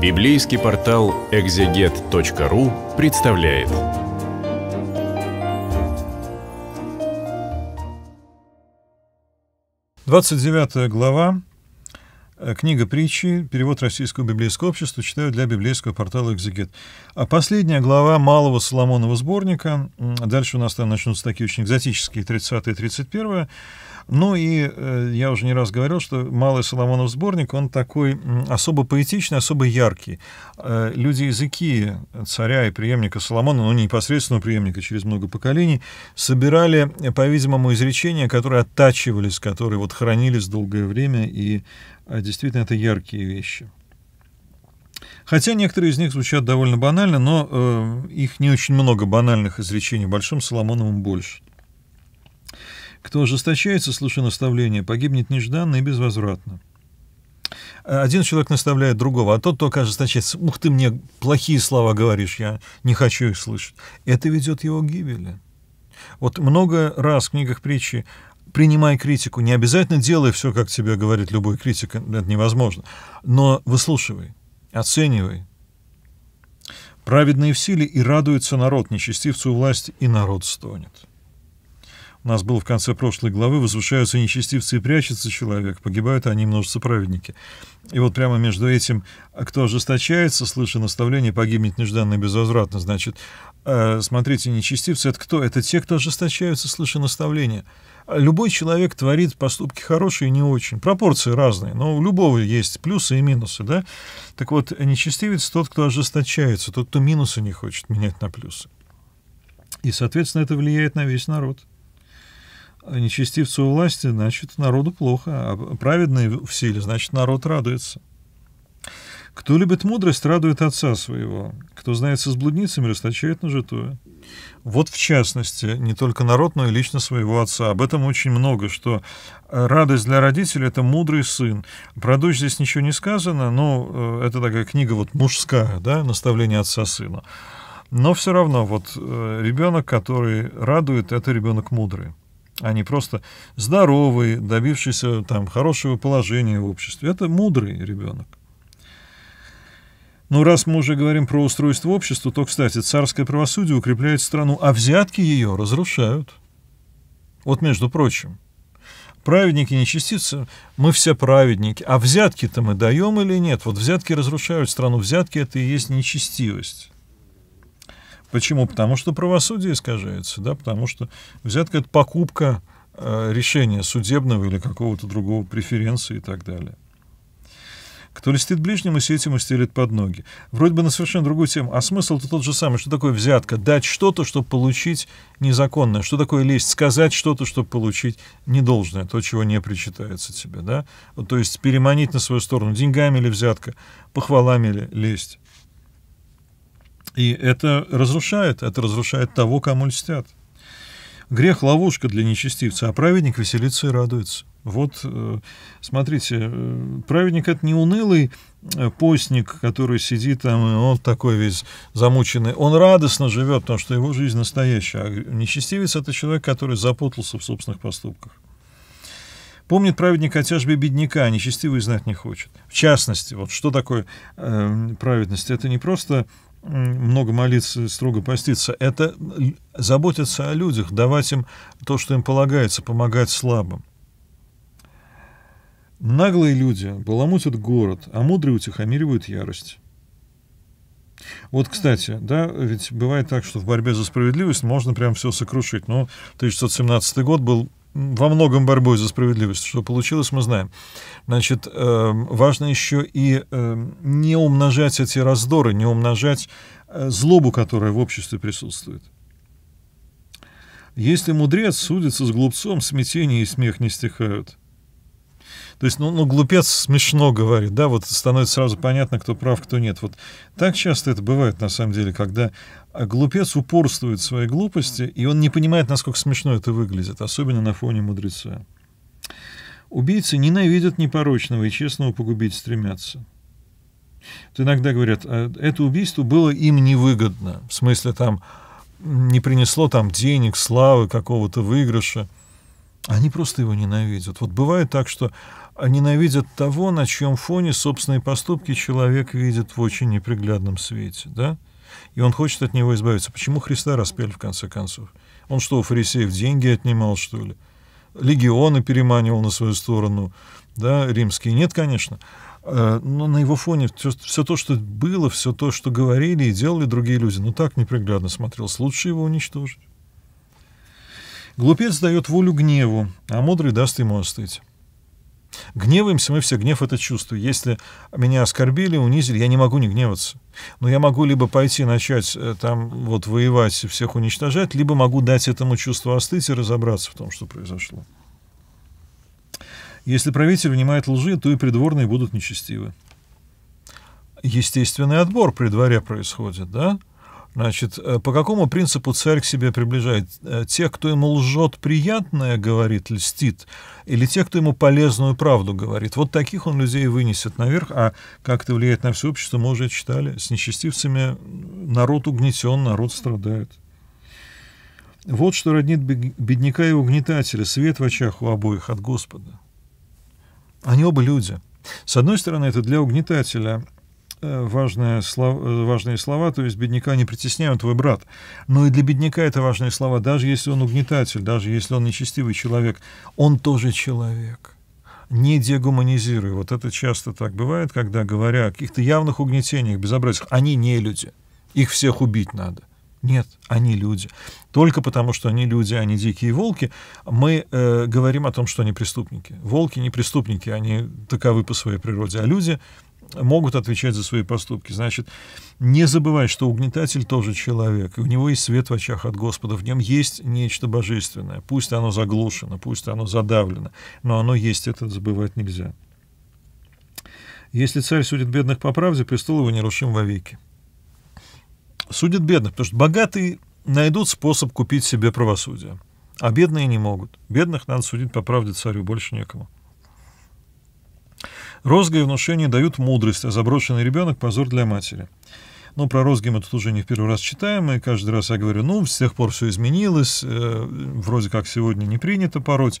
Библейский портал экзегет.ру представляет. Двадцать девятая глава. Э, книга притчи, перевод Российского библейского общества, читаю для библейского портала «Экзегет». А последняя глава малого Соломонова сборника, дальше у нас там начнутся такие очень экзотические 30 и 31 ну и э, я уже не раз говорил, что «Малый Соломонов сборник», он такой особо поэтичный, особо яркий. Э, люди языки царя и преемника Соломона, ну, непосредственно преемника через много поколений, собирали, э, по-видимому, изречения, которые оттачивались, которые вот хранились долгое время, и действительно это яркие вещи. Хотя некоторые из них звучат довольно банально, но э, их не очень много банальных изречений, в большом Соломоновом больше. Кто ожесточается, слушая наставление, погибнет нежданно и безвозвратно. Один человек наставляет другого, а тот только ожесточается. Ух ты, мне плохие слова говоришь, я не хочу их слышать. Это ведет его к гибели. Вот много раз в книгах притчи принимай критику. Не обязательно делай все, как тебе говорит любой критик, это невозможно. Но выслушивай, оценивай. Праведные в силе и радуется народ, нечестивцу власти, и народ стонет. У нас был в конце прошлой главы, возвышаются нечестивцы и прячется человек, погибают они множатся праведники. И вот прямо между этим, а кто ожесточается, слыша наставление, погибнет нежданно и безвозвратно, значит, э, смотрите, нечестивцы — это кто? Это те, кто ожесточаются, слыша наставление. А любой человек творит поступки хорошие и не очень. Пропорции разные, но у любого есть плюсы и минусы, да? Так вот, нечестивец — тот, кто ожесточается, тот, кто минусы не хочет менять на плюсы. И, соответственно, это влияет на весь народ. А нечестивцы у власти, значит, народу плохо, а праведные в силе, значит, народ радуется. Кто любит мудрость, радует отца своего. Кто знается с блудницами, расточает нажитое. Вот в частности, не только народ, но и лично своего отца. Об этом очень много, что э, радость для родителей — это мудрый сын. Про дочь здесь ничего не сказано, но э, это такая книга вот мужская, да, наставление отца сына. Но все равно вот э, ребенок, который радует, это ребенок мудрый. Они просто здоровые, добившиеся там хорошего положения в обществе. Это мудрый ребенок. Ну, раз мы уже говорим про устройство общества, то, кстати, царское правосудие укрепляет страну, а взятки ее разрушают. Вот, между прочим, праведники не частицы, мы все праведники, а взятки-то мы даем или нет? Вот взятки разрушают страну, взятки это и есть нечестивость. Почему? Потому что правосудие искажается, да, потому что взятка — это покупка э, решения судебного или какого-то другого преференции и так далее. Кто льстит ближнему, сеть ему стелит под ноги. Вроде бы на совершенно другую тему. А смысл-то тот же самый. Что такое взятка? Дать что-то, чтобы получить незаконное. Что такое лесть? Сказать что-то, чтобы получить недолжное, то, чего не причитается тебе. Да? Вот, то есть переманить на свою сторону деньгами или взятка, похвалами или лесть. И это разрушает, это разрушает того, кому льстят. Грех – ловушка для нечестивца, а праведник веселится и радуется. Вот, э, смотрите, э, праведник – это не унылый э, постник, который сидит там, он такой весь замученный. Он радостно живет, потому что его жизнь настоящая. А нечестивец – это человек, который запутался в собственных поступках. Помнит праведник о тяжбе бедняка, а нечестивый знать не хочет. В частности, вот что такое э, праведность? Это не просто много молиться, строго поститься, это заботиться о людях, давать им то, что им полагается, помогать слабым. Наглые люди баламутят город, а мудрые утихомиривают ярость. Вот, кстати, да, ведь бывает так, что в борьбе за справедливость можно прям все сокрушить. Но ну, 1917 год был во многом борьбой за справедливость. Что получилось, мы знаем. Значит, э, важно еще и э, не умножать эти раздоры, не умножать э, злобу, которая в обществе присутствует. Если мудрец судится с глупцом, смятение и смех не стихают. То есть, ну, ну, глупец смешно говорит, да, вот становится сразу понятно, кто прав, кто нет. Вот так часто это бывает, на самом деле, когда а, глупец упорствует в своей глупости, и он не понимает, насколько смешно это выглядит, особенно на фоне мудреца. Убийцы ненавидят непорочного и честного погубить стремятся. Вот иногда говорят, а, это убийство было им невыгодно, в смысле там не принесло там денег, славы, какого-то выигрыша. Они просто его ненавидят. Вот бывает так, что ненавидят того, на чьем фоне собственные поступки человек видит в очень неприглядном свете, да? И он хочет от него избавиться. Почему Христа распяли в конце концов? Он что, у фарисеев деньги отнимал, что ли? Легионы переманивал на свою сторону, да, римские? Нет, конечно э, но на его фоне все, все то, что было, все то, что говорили и делали другие люди, ну так неприглядно смотрелось. Лучше его уничтожить. Глупец дает волю гневу, а мудрый даст ему остыть. Гневаемся мы все, гнев — это чувство. Если меня оскорбили, унизили, я не могу не гневаться. Но я могу либо пойти начать э, там вот воевать, всех уничтожать, либо могу дать этому чувству остыть и разобраться в том, что произошло. Если правитель внимает лжи, то и придворные будут нечестивы. Естественный отбор при дворе происходит, да? Значит, э, по какому принципу царь к себе приближает? Э, те, кто ему лжет приятное, говорит, льстит, или те, кто ему полезную правду говорит? Вот таких он людей вынесет наверх, а как это влияет на все общество, мы уже читали. С нечестивцами народ угнетен, народ страдает. Вот что роднит бедняка и угнетателя, свет в очах у обоих от Господа. Они оба люди. С одной стороны, это для угнетателя Э, важные слова, э, важные слова, то есть бедняка не притесняют твой брат. Но и для бедняка это важные слова, даже если он угнетатель, даже если он нечестивый человек, он тоже человек. Не дегуманизируй. Вот это часто так бывает, когда, говоря о каких-то явных угнетениях, безобразиях, они не люди, их всех убить надо. Нет, они люди. Только потому, что они люди, они а дикие волки, мы э, говорим о том, что они преступники. Волки не преступники, они таковы по своей природе, а люди могут отвечать за свои поступки. Значит, не забывай, что угнетатель тоже человек, и у него есть свет в очах от Господа, в нем есть нечто божественное. Пусть оно заглушено, пусть оно задавлено, но оно есть, это забывать нельзя. Если царь судит бедных по правде, престол его нерушим вовеки. Судит бедных, потому что богатые найдут способ купить себе правосудие, а бедные не могут. Бедных надо судить по правде царю, больше некому. Розга и внушение дают мудрость, а заброшенный ребенок – позор для матери. Но ну, про розги мы тут уже не в первый раз читаем, и каждый раз я говорю, ну, с тех пор все изменилось, э, вроде как сегодня не принято пороть.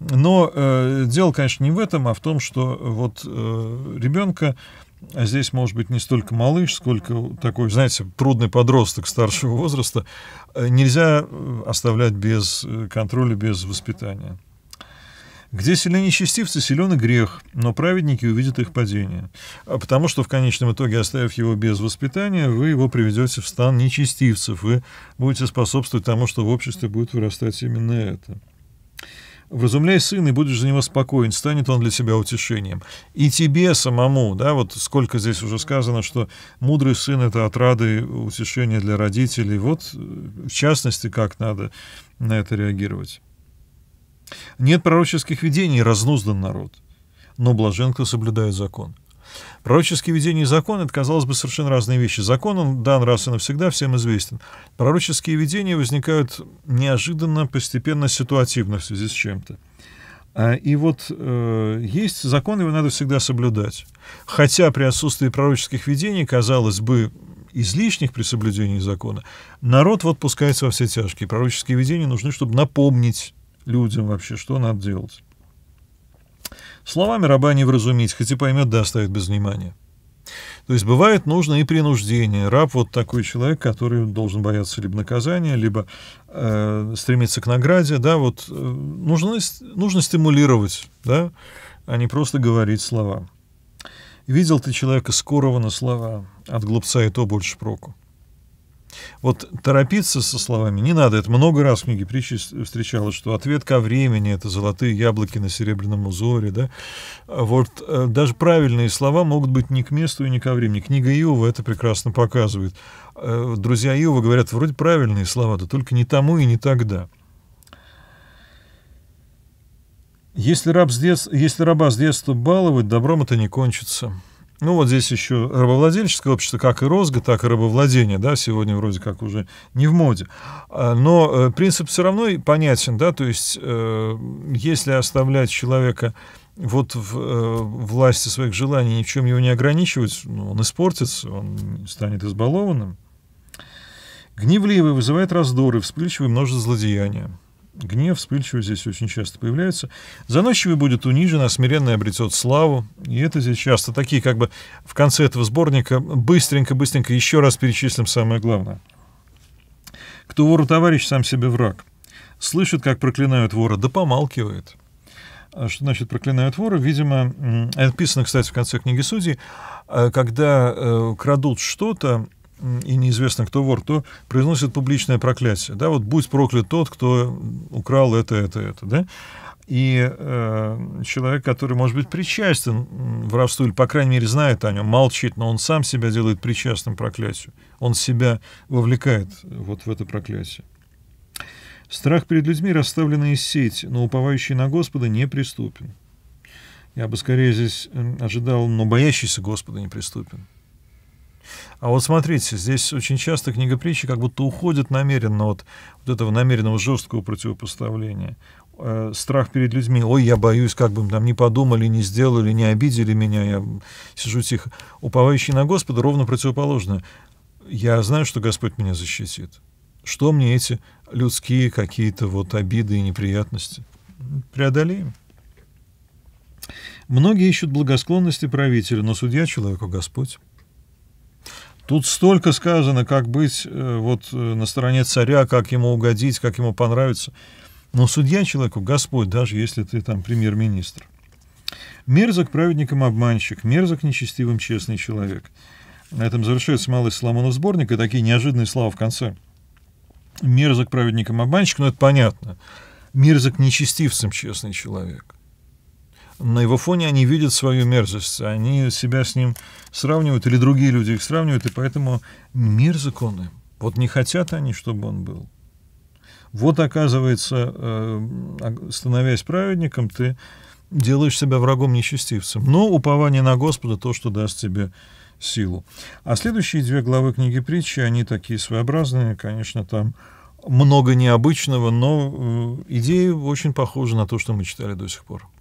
Но э, дело, конечно, не в этом, а в том, что вот э, ребенка а здесь, может быть, не столько малыш, сколько такой, знаете, трудный подросток старшего возраста, э, нельзя э, оставлять без э, контроля, без воспитания. Где сильны нечестивцы, силен и грех, но праведники увидят их падение. А потому что в конечном итоге, оставив его без воспитания, вы его приведете в стан нечестивцев. Вы будете способствовать тому, что в обществе будет вырастать именно это. Вразумляй сына, и будешь за него спокоен, станет он для тебя утешением. И тебе самому, да, вот сколько здесь уже сказано, что мудрый сын — это отрады, утешение для родителей. Вот, э, в частности, как надо на это реагировать. Нет пророческих видений, разнуздан народ. Но блажен, кто соблюдает закон. Пророческие видения и закон — это, казалось бы, совершенно разные вещи. Закон, он дан раз и навсегда, всем известен. Пророческие видения возникают неожиданно, постепенно, ситуативно в связи с чем-то. А, и вот э, есть закон, его надо всегда соблюдать. Хотя при отсутствии пророческих видений, казалось бы, излишних при соблюдении закона, народ вот пускается во все тяжкие. Пророческие видения нужны, чтобы напомнить людям вообще, что надо делать. Словами раба не вразумить, хоть и поймет, да оставит без внимания. То есть бывает нужно и принуждение. Раб вот такой человек, который должен бояться либо наказания, либо э, стремиться к награде. Да, вот, э, нужно, нужно стимулировать, да, а не просто говорить слова. Видел ты человека скорого на слова, от глупца и то больше проку. Вот торопиться со словами не надо. Это много раз в книге притчи встречалось, что ответ ко времени — это золотые яблоки на серебряном узоре. Да? А вот э, даже правильные слова могут быть не к месту и не ко времени. Книга Иова это прекрасно показывает. Э, друзья Иова говорят, вроде правильные слова, да только не тому и не тогда. Если, раб с детства, если раба с детства баловать, добром это не кончится. Ну вот здесь еще рабовладельческое общество, как и розга, так и рабовладение, да, сегодня вроде как уже не в моде. А, но э, принцип все равно понятен, да, то есть э, если оставлять человека вот в э, власти своих желаний ни в чем его не ограничивать, ну, он испортится, он станет избалованным. Гневливый вызывает раздоры, вспыльчивый множество злодеяния гнев, вспыльчивость здесь очень часто появляется. Заносчивый будет унижен, а смиренный обретет славу. И это здесь часто такие, как бы в конце этого сборника быстренько-быстренько еще раз перечислим самое главное. Кто вору товарищ, сам себе враг. Слышит, как проклинают вора, да помалкивает. А что значит проклинают вора? Видимо, это писано, кстати, в конце книги судей, э, когда э, крадут что-то, и неизвестно кто вор, то произносит публичное проклятие. Да, вот будь проклят тот, кто украл это, это, это. Да? И э, человек, который, может быть, причастен воровству, или, по крайней мере, знает о нем, молчит, но он сам себя делает причастным проклятию. Он себя вовлекает э, вот в это проклятие. Страх перед людьми, расставленные сеть, но уповающий на Господа, неприступен. Я бы скорее здесь ожидал, но боящийся Господа неприступен. А вот смотрите, здесь очень часто книга притчи как будто уходит намеренно от вот этого намеренного жесткого противопоставления. Э, страх перед людьми. Ой, я боюсь, как бы им там не подумали, не сделали, не обидели меня, я сижу тихо. Уповающий на Господа ровно противоположно. Я знаю, что Господь меня защитит. Что мне эти людские какие-то вот обиды и неприятности? Преодолеем. Многие ищут благосклонности правителя, но судья человеку Господь. Тут столько сказано, как быть э, вот э, на стороне царя, как ему угодить, как ему понравится. Но судья человеку Господь, даже если ты там премьер-министр. Мерзок праведником обманщик, мерзок нечестивым честный человек. На этом завершается малый Соломонов сборник и такие неожиданные слова в конце. Мерзок праведником обманщик, но ну, это понятно. Мерзок нечестивцем честный человек на его фоне они видят свою мерзость, они себя с ним сравнивают, или другие люди их сравнивают, и поэтому мир законы. Вот не хотят они, чтобы он был. Вот, оказывается, э, становясь праведником, ты делаешь себя врагом нечестивцем. Но упование на Господа то, что даст тебе силу. А следующие две главы книги притчи, они такие своеобразные, конечно, там много необычного, но э, идеи очень похожи на то, что мы читали до сих пор.